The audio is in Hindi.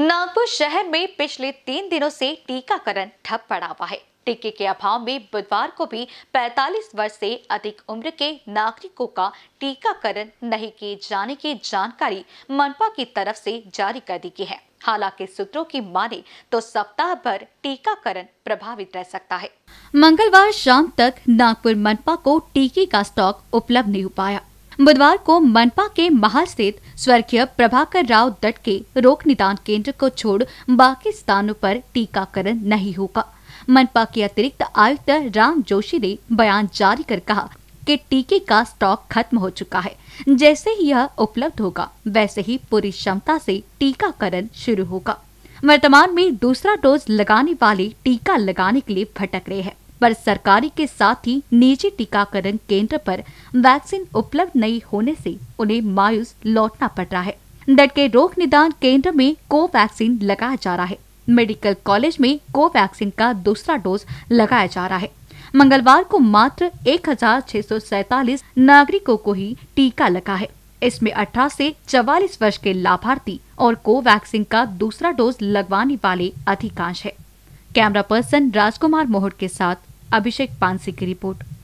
नागपुर शहर में पिछले तीन दिनों से टीकाकरण ठप पड़ा हुआ है टीके के अभाव में बुधवार को भी 45 वर्ष से अधिक उम्र के नागरिकों का टीकाकरण नहीं किए जाने की जानकारी मनपा की तरफ से जारी कर दी गई है हालांकि सूत्रों की माने तो सप्ताह भर टीकाकरण प्रभावित रह सकता है मंगलवार शाम तक नागपुर मनपा को टीके का स्टॉक उपलब्ध नहीं हो पाया बुधवार को मनपा के महास्थित स्वर्गीय प्रभाकर राव दट के रोग निदान केंद्र को छोड़ बाकी स्थानों पर टीकाकरण नहीं होगा मनपा के अतिरिक्त आयुक्त राम जोशी ने बयान जारी कर कहा कि टीके का स्टॉक खत्म हो चुका है जैसे ही यह उपलब्ध होगा वैसे ही पूरी क्षमता से टीकाकरण शुरू होगा वर्तमान में दूसरा डोज लगाने वाले टीका लगाने के लिए भटक रहे हैं पर सरकारी के साथ ही निजी टीकाकरण केंद्र पर वैक्सीन उपलब्ध नहीं होने से उन्हें मायूस लौटना पड़ रहा है डट के रोग निदान केंद्र में कोवैक्सीन लगाया जा रहा है मेडिकल कॉलेज में कोवैक्सीन का दूसरा डोज लगाया जा रहा है मंगलवार को मात्र एक नागरिकों को ही टीका लगा है इसमें 18 से 44 वर्ष के लाभार्थी और कोवैक्सीन का दूसरा डोज लगवाने वाले अधिकांश है कैमरा पर्सन राजकुमार मोहट के साथ अभिषेक पानसी की रिपोर्ट